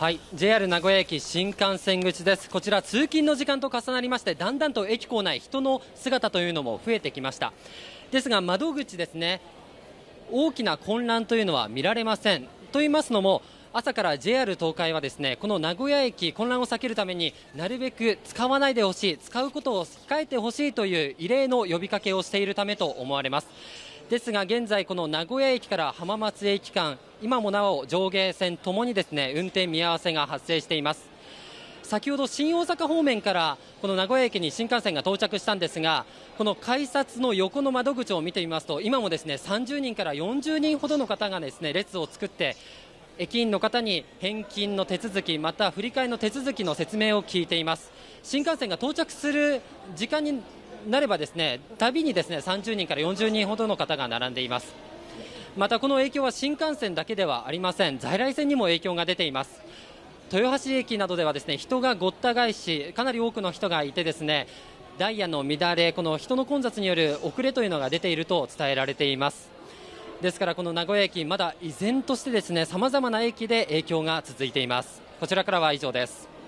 はい、JR 名古屋駅新幹線口です。こちら通勤の時間と重なりまして、だんだんと駅構内人の姿というのも増えてきました。ですが窓口ですね、大きな混乱というのは見られません。と言いますのも。朝から JR 東海はですねこの名古屋駅混乱を避けるためになるべく使わないでほしい使うことを控えてほしいという異例の呼びかけをしているためと思われますですが現在、この名古屋駅から浜松駅間、今もなお上下線ともにですね運転見合わせが発生しています。先ほど新大阪方面からこの名古屋駅に新幹線が到着したんですがこの改札の横の窓口を見てみますと今もですね30人から40人ほどの方がですね列を作って駅員の方に返金の手続きまた振り替えの手続きの説明を聞いています新幹線が到着する時間になればですね旅にですね30人から40人ほどの方が並んでいますまたこの影響は新幹線だけではありません在来線にも影響が出ています豊橋駅などではですね人がごった返しかなり多くの人がいてですねダイヤの乱れこの人の混雑による遅れというのが出ていると伝えられていますですからこの名古屋駅まだ依然としてですね様々な駅で影響が続いていますこちらからは以上です